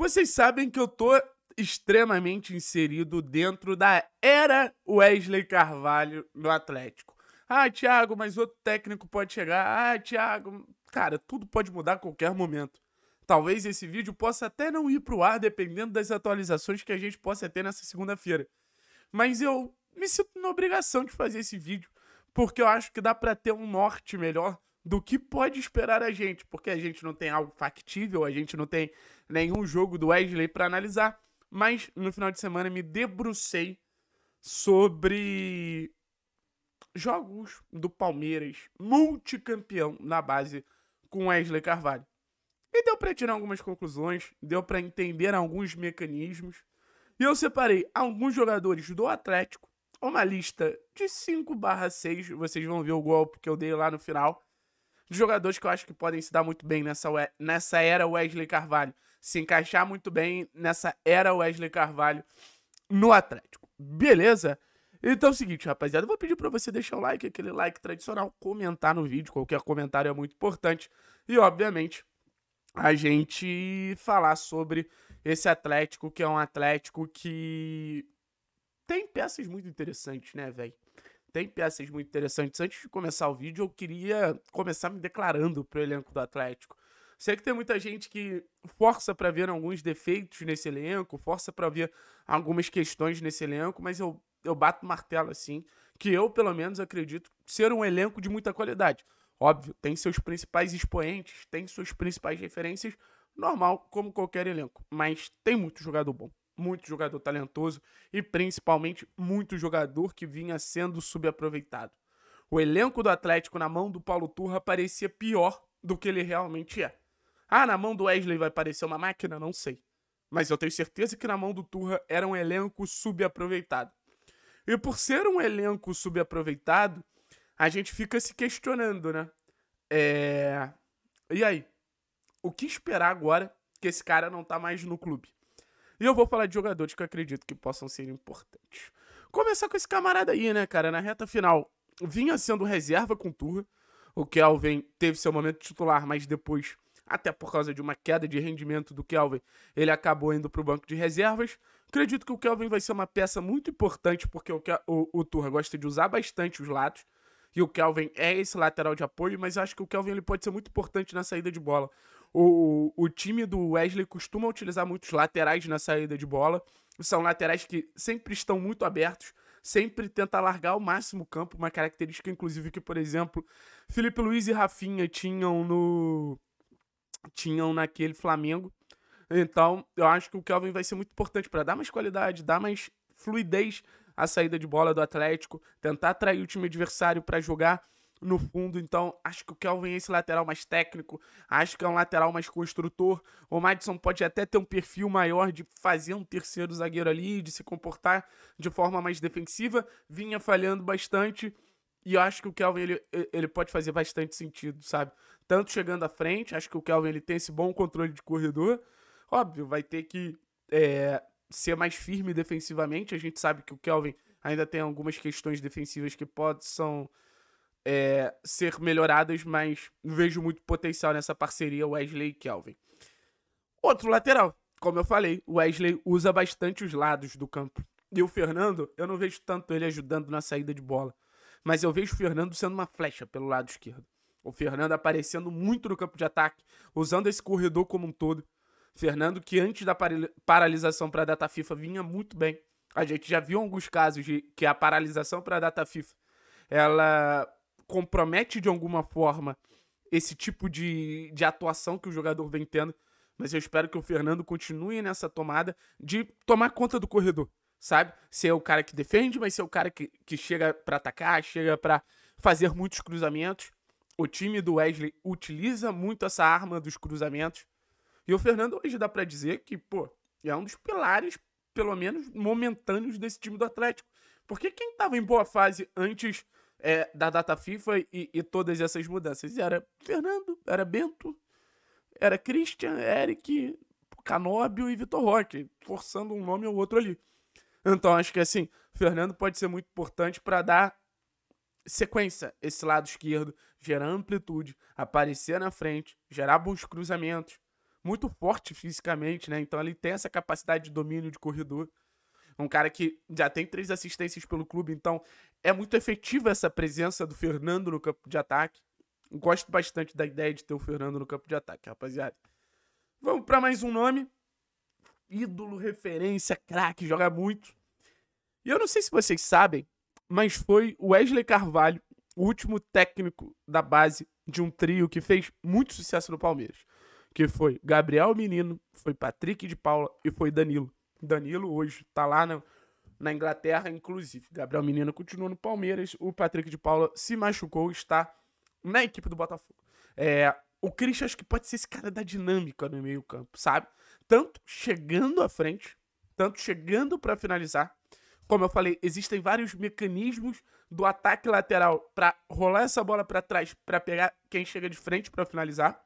Vocês sabem que eu tô extremamente inserido dentro da era Wesley Carvalho no Atlético. Ah, Thiago, mas outro técnico pode chegar. Ah, Thiago, cara, tudo pode mudar a qualquer momento. Talvez esse vídeo possa até não ir pro ar dependendo das atualizações que a gente possa ter nessa segunda-feira. Mas eu me sinto na obrigação de fazer esse vídeo, porque eu acho que dá para ter um norte melhor do que pode esperar a gente, porque a gente não tem algo factível, a gente não tem nenhum jogo do Wesley para analisar. Mas no final de semana me debrucei sobre jogos do Palmeiras, multicampeão na base com Wesley Carvalho. E deu para tirar algumas conclusões, deu para entender alguns mecanismos. E eu separei alguns jogadores do Atlético, uma lista de 5/6, vocês vão ver o golpe que eu dei lá no final dos jogadores que eu acho que podem se dar muito bem nessa, nessa era Wesley Carvalho. Se encaixar muito bem nessa era Wesley Carvalho no Atlético. Beleza? Então é o seguinte, rapaziada, eu vou pedir para você deixar o like, aquele like tradicional, comentar no vídeo, qualquer comentário é muito importante. E, obviamente, a gente falar sobre esse Atlético, que é um Atlético que tem peças muito interessantes, né, velho? tem peças muito interessantes. Antes de começar o vídeo, eu queria começar me declarando pro elenco do Atlético. Sei que tem muita gente que força para ver alguns defeitos nesse elenco, força para ver algumas questões nesse elenco, mas eu, eu bato martelo assim, que eu, pelo menos, acredito ser um elenco de muita qualidade. Óbvio, tem seus principais expoentes, tem suas principais referências, normal, como qualquer elenco, mas tem muito jogador bom muito jogador talentoso e principalmente muito jogador que vinha sendo subaproveitado. O elenco do Atlético na mão do Paulo Turra parecia pior do que ele realmente é. Ah, na mão do Wesley vai parecer uma máquina? Não sei. Mas eu tenho certeza que na mão do Turra era um elenco subaproveitado. E por ser um elenco subaproveitado, a gente fica se questionando, né? É... E aí? O que esperar agora que esse cara não tá mais no clube? E eu vou falar de jogadores que eu acredito que possam ser importantes. Começar com esse camarada aí, né, cara? Na reta final, vinha sendo reserva com o Turra. O Kelvin teve seu momento titular, mas depois, até por causa de uma queda de rendimento do Kelvin, ele acabou indo para o banco de reservas. Acredito que o Kelvin vai ser uma peça muito importante, porque o, o, o Turra gosta de usar bastante os lados. E o Kelvin é esse lateral de apoio, mas acho que o Kelvin ele pode ser muito importante na saída de bola o, o time do Wesley costuma utilizar muitos laterais na saída de bola. São laterais que sempre estão muito abertos, sempre tenta largar ao máximo o campo, uma característica, inclusive, que, por exemplo, Felipe Luiz e Rafinha tinham no. tinham naquele Flamengo. Então, eu acho que o Kelvin vai ser muito importante para dar mais qualidade, dar mais fluidez à saída de bola do Atlético, tentar atrair o time adversário para jogar no fundo. Então, acho que o Kelvin é esse lateral mais técnico, acho que é um lateral mais construtor. O Madison pode até ter um perfil maior de fazer um terceiro zagueiro ali, de se comportar de forma mais defensiva. Vinha falhando bastante. E eu acho que o Kelvin ele, ele pode fazer bastante sentido, sabe? Tanto chegando à frente, acho que o Kelvin ele tem esse bom controle de corredor. Óbvio, vai ter que é, ser mais firme defensivamente. A gente sabe que o Kelvin ainda tem algumas questões defensivas que pode, são, é, ser melhoradas, mas vejo muito potencial nessa parceria Wesley e Kelvin. Outro lateral, como eu falei, o Wesley usa bastante os lados do campo. E o Fernando, eu não vejo tanto ele ajudando na saída de bola, mas eu vejo o Fernando sendo uma flecha pelo lado esquerdo. O Fernando aparecendo muito no campo de ataque, usando esse corredor como um todo. Fernando, que antes da paralisação para a data FIFA vinha muito bem. A gente já viu alguns casos de que a paralisação para a data FIFA ela compromete de alguma forma esse tipo de, de atuação que o jogador vem tendo. Mas eu espero que o Fernando continue nessa tomada de tomar conta do corredor, sabe? Ser é o cara que defende, mas ser é o cara que, que chega para atacar, chega para fazer muitos cruzamentos. O time do Wesley utiliza muito essa arma dos cruzamentos. E o Fernando hoje dá para dizer que, pô, é um dos pilares, pelo menos momentâneos, desse time do Atlético. Porque quem tava em boa fase antes é, da data FIFA e, e, todas essas mudanças. Era Fernando, era Bento, era Christian, Eric, Canóbio e Vitor Roque, forçando um nome ou outro ali. Então acho que assim, Fernando pode ser muito importante para dar sequência esse lado esquerdo, gerar amplitude, aparecer na frente, gerar bons cruzamentos, muito forte fisicamente, né? Então ele tem essa capacidade de domínio de corredor. Um cara que já tem três assistências pelo clube, então é muito efetiva essa presença do Fernando no campo de ataque. Gosto bastante da ideia de ter o Fernando no campo de ataque, rapaziada. Vamos para mais um nome. Ídolo, referência, craque, joga muito. E eu não sei se vocês sabem, mas foi o Wesley Carvalho, o último técnico da base de um trio que fez muito sucesso no Palmeiras. Que foi Gabriel Menino, foi Patrick de Paula e foi Danilo. Danilo hoje tá lá na, na Inglaterra, inclusive. Gabriel Menino continua no Palmeiras, o Patrick de Paula se machucou, está na equipe do Botafogo. É, o Christian acho que pode ser esse cara da dinâmica no meio campo, sabe? Tanto chegando à frente, tanto chegando para finalizar. Como eu falei, existem vários mecanismos do ataque lateral para rolar essa bola para trás, para pegar quem chega de frente para finalizar,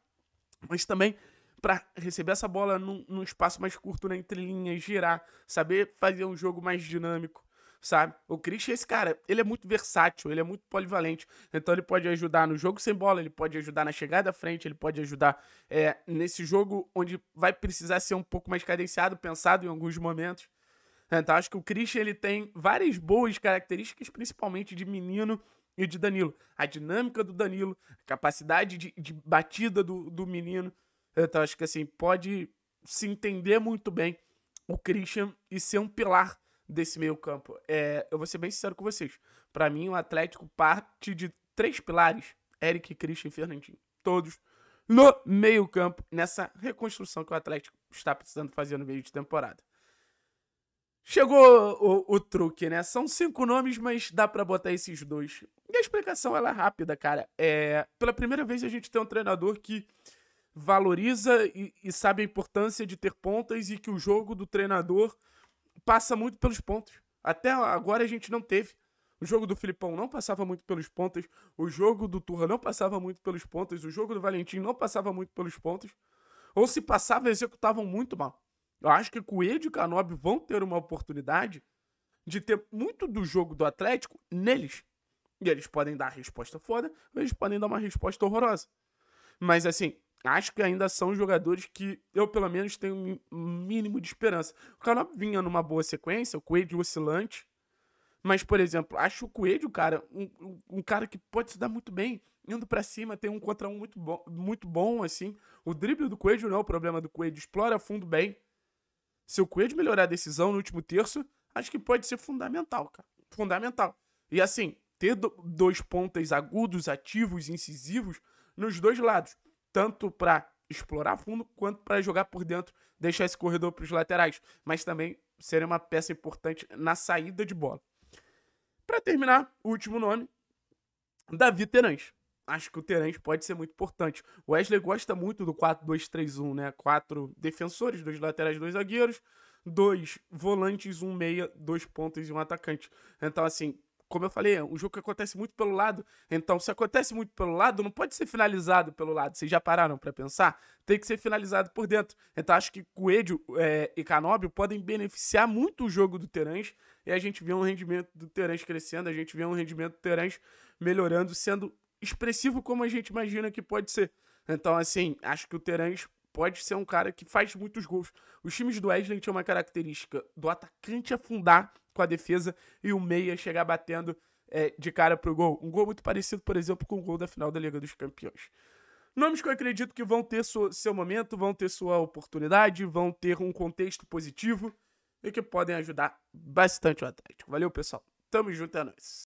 mas também para receber essa bola num, num, espaço mais curto na né, entrelinha, girar, saber fazer um jogo mais dinâmico, sabe? O Christian, esse cara, ele é muito versátil, ele é muito polivalente. Então ele pode ajudar no jogo sem bola, ele pode ajudar na chegada à frente, ele pode ajudar é, nesse jogo onde vai precisar ser um pouco mais cadenciado, pensado em alguns momentos. Então acho que o Christian ele tem várias boas características, principalmente de menino e de Danilo. A dinâmica do Danilo, a capacidade de, de batida do, do menino. Então acho que assim, pode se entender muito bem o Christian e ser um pilar desse meio campo. É, eu vou ser bem sincero com vocês. Para mim, o Atlético parte de três pilares: Eric, Christian e Fernandinho. Todos no meio campo, nessa reconstrução que o Atlético está precisando fazer no meio de temporada. Chegou o, o truque, né? São cinco nomes, mas dá para botar esses dois. E a explicação ela é rápida, cara. É, pela primeira vez a gente tem um treinador que valoriza e, e sabe a importância de ter pontas e que o jogo do treinador passa muito pelos pontos. Até agora a gente não teve. O jogo do Filipão não passava muito pelos pontos. O jogo do Turra não passava muito pelos pontos. O jogo do Valentim não passava muito pelos pontos. Ou se passava, executavam muito mal. Eu acho que Coelho e Canobi vão ter uma oportunidade de ter muito do jogo do Atlético neles. E eles podem dar a resposta foda, ou eles podem dar uma resposta horrorosa. Mas assim, acho que ainda são jogadores que eu, pelo menos, tenho um mínimo de esperança. O Canop vinha numa boa sequência, o Coelho oscilante. Mas, por exemplo, acho o Coelho, cara, um, um cara que pode se dar muito bem. Indo para cima, tem um contra um muito bom, muito bom, assim. O drible do Coelho não é o problema do Coelho. Explora fundo bem. Se o Coelho melhorar a decisão no último terço, acho que pode ser fundamental, cara. Fundamental. E assim, ter do, dois pontas agudos, ativos, incisivos nos dois lados tanto para explorar fundo quanto para jogar por dentro, deixar esse corredor para os laterais, mas também seria uma peça importante na saída de bola. Para terminar, o último nome, Davi Terãs. Acho que o Terãs pode ser muito importante. O Wesley gosta muito do 4-2-3-1, né? Quatro defensores, dois laterais, dois zagueiros, dois volantes, um meia, dois pontas e um atacante. Então, assim, como eu falei, um jogo que acontece muito pelo lado. Então, se acontece muito pelo lado, não pode ser finalizado pelo lado. Vocês já pararam para pensar? Tem que ser finalizado por dentro. Então, acho que Coelho é, e Canóbio podem beneficiar muito o jogo do Terãs. E a gente vê um rendimento do Terãs crescendo, a gente vê um rendimento do Terãs melhorando, sendo expressivo como a gente imagina que pode ser. Então, assim, acho que o Terãs pode ser um cara que faz muitos gols. Os times do Wesley tinham uma característica do atacante afundar com a defesa e o meia chegar batendo é, de cara pro gol. Um gol muito parecido, por exemplo, com o gol da final da Liga dos Campeões. Nomes que eu acredito que vão ter seu, seu momento, vão ter sua oportunidade, vão ter um contexto positivo e que podem ajudar bastante o Atlético. Valeu, pessoal. Tamo junto, é nóis.